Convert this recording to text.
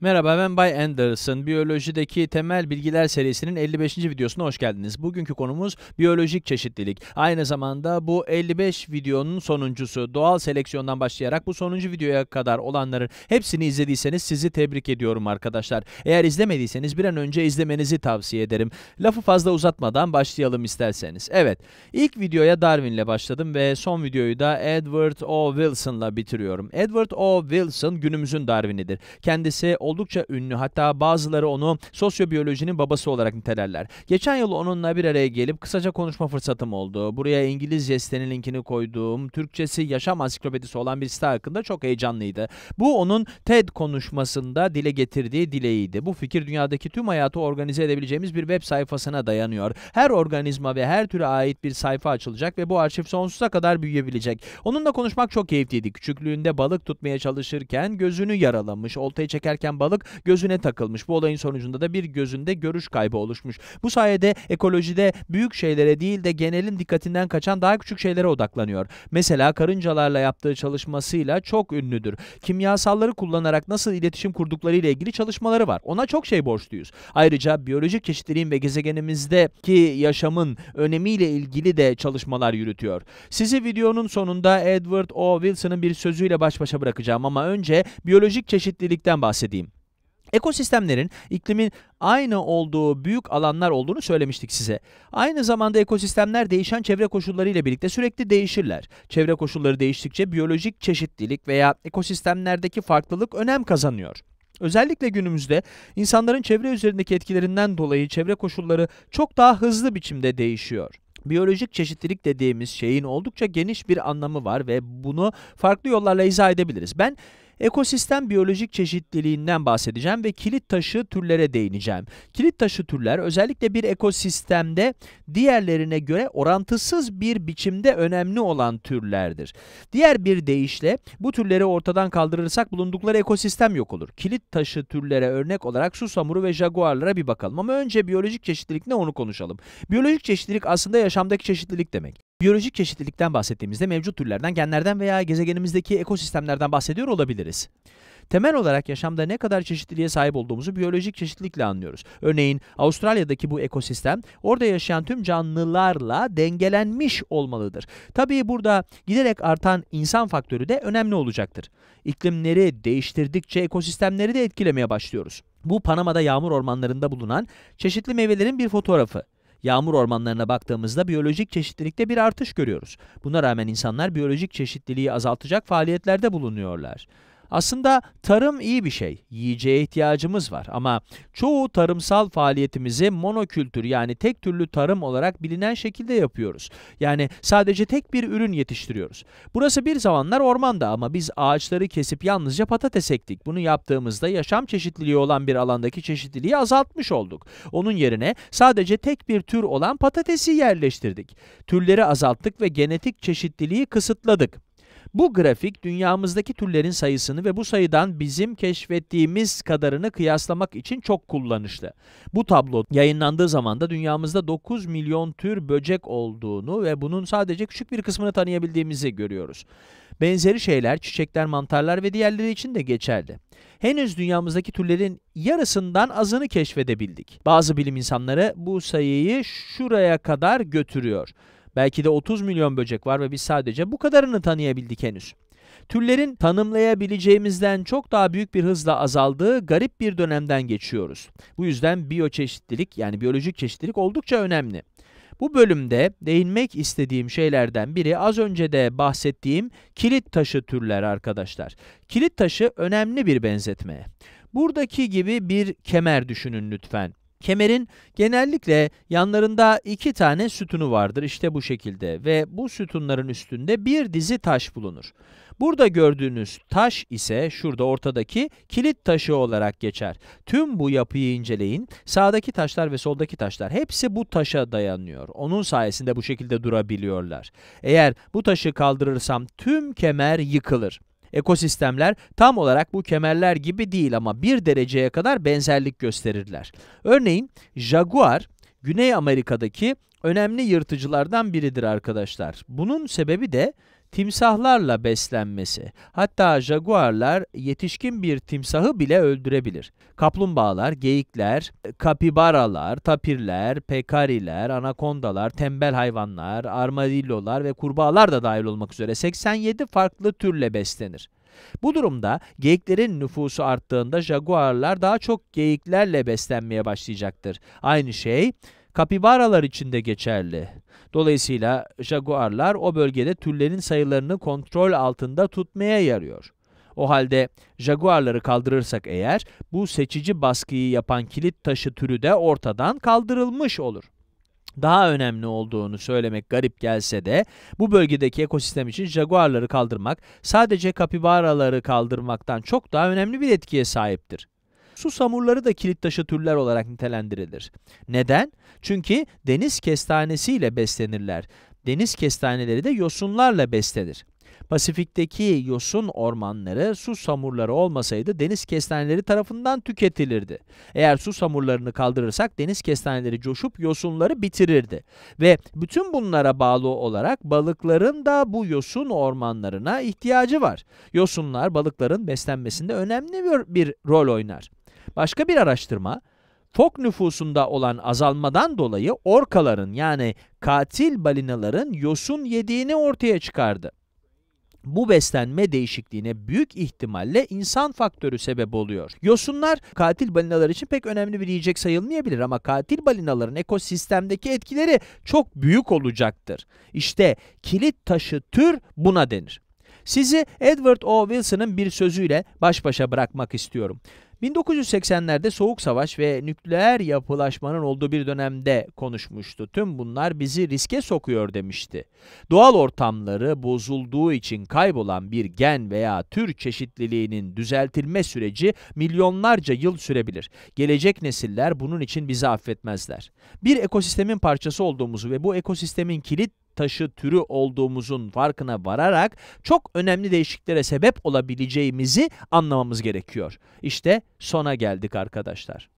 Merhaba ben Bay Anderson. Biyolojideki temel bilgiler serisinin 55. videosuna hoş geldiniz. Bugünkü konumuz biyolojik çeşitlilik. Aynı zamanda bu 55 videonun sonuncusu. Doğal seleksiyondan başlayarak bu sonuncu videoya kadar olanların hepsini izlediyseniz sizi tebrik ediyorum arkadaşlar. Eğer izlemediyseniz bir an önce izlemenizi tavsiye ederim. Lafı fazla uzatmadan başlayalım isterseniz. Evet, ilk videoya Darwin'le başladım ve son videoyu da Edward O. Wilson'la bitiriyorum. Edward O. Wilson günümüzün Darwin'idir. Kendisi oldukça ünlü hatta bazıları onu sosyobiyolojinin babası olarak nitelerler. Geçen yıl onunla bir araya gelip kısaca konuşma fırsatım oldu. Buraya İngilizce sitenin linkini koyduğum Türkçesi yaşam ansiklopedisi olan bir site hakkında çok heyecanlıydı. Bu onun TED konuşmasında dile getirdiği dileğiydi. Bu fikir dünyadaki tüm hayatı organize edebileceğimiz bir web sayfasına dayanıyor. Her organizma ve her türe ait bir sayfa açılacak ve bu arşiv sonsuza kadar büyüyebilecek. Onunla konuşmak çok keyifliydi. Küçüklüğünde balık tutmaya çalışırken gözünü yaralamış, oltayı çekerken balık gözüne takılmış. Bu olayın sonucunda da bir gözünde görüş kaybı oluşmuş. Bu sayede ekolojide büyük şeylere değil de genelin dikkatinden kaçan daha küçük şeylere odaklanıyor. Mesela karıncalarla yaptığı çalışmasıyla çok ünlüdür. Kimyasalları kullanarak nasıl iletişim kurdukları ile ilgili çalışmaları var. Ona çok şey borçluyuz. Ayrıca biyolojik çeşitliliğin ve gezegenimizdeki yaşamın önemiyle ilgili de çalışmalar yürütüyor. Sizi videonun sonunda Edward O. Wilson'ın bir sözüyle baş başa bırakacağım ama önce biyolojik çeşitlilikten bahsedeyim. Ekosistemlerin iklimin aynı olduğu büyük alanlar olduğunu söylemiştik size. Aynı zamanda ekosistemler değişen çevre koşullarıyla birlikte sürekli değişirler. Çevre koşulları değiştikçe biyolojik çeşitlilik veya ekosistemlerdeki farklılık önem kazanıyor. Özellikle günümüzde insanların çevre üzerindeki etkilerinden dolayı çevre koşulları çok daha hızlı biçimde değişiyor. Biyolojik çeşitlilik dediğimiz şeyin oldukça geniş bir anlamı var ve bunu farklı yollarla izah edebiliriz. Ben Ekosistem biyolojik çeşitliliğinden bahsedeceğim ve kilit taşı türlere değineceğim. Kilit taşı türler özellikle bir ekosistemde diğerlerine göre orantısız bir biçimde önemli olan türlerdir. Diğer bir deyişle bu türleri ortadan kaldırırsak bulundukları ekosistem yok olur. Kilit taşı türlere örnek olarak susamuru ve jaguarlara bir bakalım ama önce biyolojik çeşitlilik ne onu konuşalım. Biyolojik çeşitlilik aslında yaşamdaki çeşitlilik demek. Biyolojik çeşitlilikten bahsettiğimizde mevcut türlerden, genlerden veya gezegenimizdeki ekosistemlerden bahsediyor olabiliriz. Temel olarak yaşamda ne kadar çeşitliliğe sahip olduğumuzu biyolojik çeşitlilikle anlıyoruz. Örneğin Avustralya'daki bu ekosistem orada yaşayan tüm canlılarla dengelenmiş olmalıdır. Tabii burada giderek artan insan faktörü de önemli olacaktır. İklimleri değiştirdikçe ekosistemleri de etkilemeye başlıyoruz. Bu Panama'da yağmur ormanlarında bulunan çeşitli meyvelerin bir fotoğrafı. Yağmur ormanlarına baktığımızda biyolojik çeşitlilikte bir artış görüyoruz. Buna rağmen insanlar biyolojik çeşitliliği azaltacak faaliyetlerde bulunuyorlar. Aslında tarım iyi bir şey. Yiyeceğe ihtiyacımız var ama çoğu tarımsal faaliyetimizi monokültür yani tek türlü tarım olarak bilinen şekilde yapıyoruz. Yani sadece tek bir ürün yetiştiriyoruz. Burası bir zamanlar ormanda ama biz ağaçları kesip yalnızca patates ektik. Bunu yaptığımızda yaşam çeşitliliği olan bir alandaki çeşitliliği azaltmış olduk. Onun yerine sadece tek bir tür olan patatesi yerleştirdik. Türleri azalttık ve genetik çeşitliliği kısıtladık. Bu grafik dünyamızdaki türlerin sayısını ve bu sayıdan bizim keşfettiğimiz kadarını kıyaslamak için çok kullanışlı. Bu tablo yayınlandığı zaman da dünyamızda 9 milyon tür böcek olduğunu ve bunun sadece küçük bir kısmını tanıyabildiğimizi görüyoruz. Benzeri şeyler çiçekler, mantarlar ve diğerleri için de geçerli. Henüz dünyamızdaki türlerin yarısından azını keşfedebildik. Bazı bilim insanları bu sayıyı şuraya kadar götürüyor. Belki de 30 milyon böcek var ve biz sadece bu kadarını tanıyabildik henüz. Türlerin tanımlayabileceğimizden çok daha büyük bir hızla azaldığı garip bir dönemden geçiyoruz. Bu yüzden biyoçeşitlilik yani biyolojik çeşitlilik oldukça önemli. Bu bölümde değinmek istediğim şeylerden biri az önce de bahsettiğim kilit taşı türler arkadaşlar. Kilit taşı önemli bir benzetme. Buradaki gibi bir kemer düşünün lütfen. Kemerin genellikle yanlarında iki tane sütunu vardır işte bu şekilde ve bu sütunların üstünde bir dizi taş bulunur. Burada gördüğünüz taş ise şurada ortadaki kilit taşı olarak geçer. Tüm bu yapıyı inceleyin. Sağdaki taşlar ve soldaki taşlar hepsi bu taşa dayanıyor. Onun sayesinde bu şekilde durabiliyorlar. Eğer bu taşı kaldırırsam tüm kemer yıkılır. Ekosistemler tam olarak bu kemerler gibi değil ama bir dereceye kadar benzerlik gösterirler. Örneğin jaguar Güney Amerika'daki önemli yırtıcılardan biridir arkadaşlar. Bunun sebebi de timsahlarla beslenmesi. Hatta jaguarlar yetişkin bir timsahı bile öldürebilir. Kaplumbağalar, geyikler, kapibaralar, tapirler, pekariler, anakondalar, tembel hayvanlar, armadillolar ve kurbağalar da dahil olmak üzere 87 farklı türle beslenir. Bu durumda geyiklerin nüfusu arttığında jaguarlar daha çok geyiklerle beslenmeye başlayacaktır. Aynı şey Kapibaralar için de geçerli. Dolayısıyla jaguarlar o bölgede türlerin sayılarını kontrol altında tutmaya yarıyor. O halde jaguarları kaldırırsak eğer bu seçici baskıyı yapan kilit taşı türü de ortadan kaldırılmış olur. Daha önemli olduğunu söylemek garip gelse de bu bölgedeki ekosistem için jaguarları kaldırmak sadece kapibaraları kaldırmaktan çok daha önemli bir etkiye sahiptir. Su samurları da kilit taşı türler olarak nitelendirilir. Neden? Çünkü deniz kestanesi ile beslenirler. Deniz kestaneleri de yosunlarla beslenir. Pasifik'teki yosun ormanları su samurları olmasaydı deniz kestaneleri tarafından tüketilirdi. Eğer su samurlarını kaldırırsak deniz kestaneleri coşup yosunları bitirirdi. Ve bütün bunlara bağlı olarak balıkların da bu yosun ormanlarına ihtiyacı var. Yosunlar balıkların beslenmesinde önemli bir rol oynar. Başka bir araştırma, fok nüfusunda olan azalmadan dolayı orkaların yani katil balinaların yosun yediğini ortaya çıkardı. Bu beslenme değişikliğine büyük ihtimalle insan faktörü sebep oluyor. Yosunlar katil balinalar için pek önemli bir yiyecek sayılmayabilir ama katil balinaların ekosistemdeki etkileri çok büyük olacaktır. İşte kilit taşı tür buna denir. Sizi Edward O. Wilson'ın bir sözüyle baş başa bırakmak istiyorum. 1980'lerde soğuk savaş ve nükleer yapılaşmanın olduğu bir dönemde konuşmuştu. Tüm bunlar bizi riske sokuyor demişti. Doğal ortamları bozulduğu için kaybolan bir gen veya tür çeşitliliğinin düzeltilme süreci milyonlarca yıl sürebilir. Gelecek nesiller bunun için bizi affetmezler. Bir ekosistemin parçası olduğumuzu ve bu ekosistemin kilit taşı türü olduğumuzun farkına vararak çok önemli değişikliklere sebep olabileceğimizi anlamamız gerekiyor. İşte sona geldik arkadaşlar.